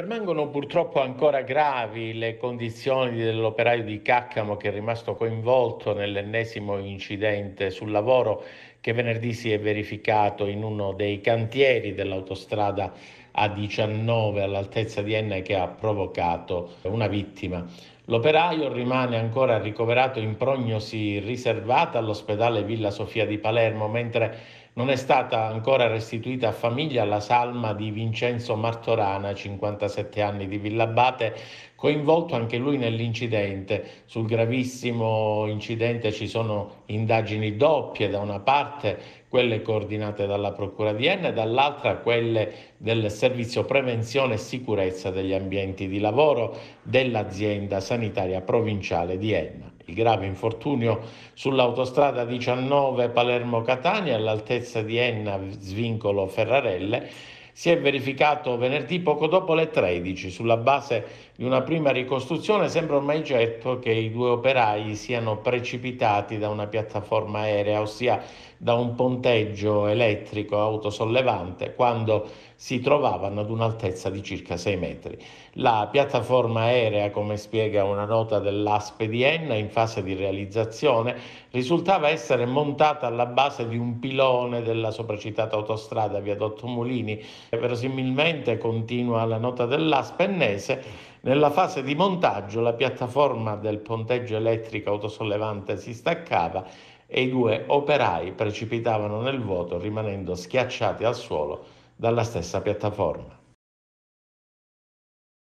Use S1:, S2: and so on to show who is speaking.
S1: Permangono purtroppo ancora gravi le condizioni dell'operaio di Caccamo che è rimasto coinvolto nell'ennesimo incidente sul lavoro che venerdì si è verificato in uno dei cantieri dell'autostrada A19 all'altezza di Enna che ha provocato una vittima. L'operaio rimane ancora ricoverato in prognosi riservata all'ospedale Villa Sofia di Palermo, mentre non è stata ancora restituita a famiglia la salma di Vincenzo Martorana, 57 anni di Villabate, coinvolto anche lui nell'incidente. Sul gravissimo incidente ci sono indagini doppie, da una parte quelle coordinate dalla Procura di Enna e dall'altra quelle del Servizio Prevenzione e Sicurezza degli Ambienti di Lavoro dell'azienda sanitaria provinciale di Enna. Il grave infortunio sull'autostrada 19 Palermo-Catania all'altezza di Enna svincolo Ferrarelle si è verificato venerdì poco dopo le 13 sulla base di una prima ricostruzione sembra ormai certo che i due operai siano precipitati da una piattaforma aerea, ossia da un ponteggio elettrico autosollevante quando si trovavano ad un'altezza di circa 6 metri. La piattaforma aerea, come spiega una nota dell'ASPE di Enna, in fase di realizzazione, risultava essere montata alla base di un pilone della sopracitata autostrada Viadotto Mulini Verosimilmente, continua la nota dell'Aspennese, nella fase di montaggio la piattaforma del ponteggio elettrico autosollevante si staccava e i due operai precipitavano nel vuoto rimanendo schiacciati al suolo dalla stessa piattaforma.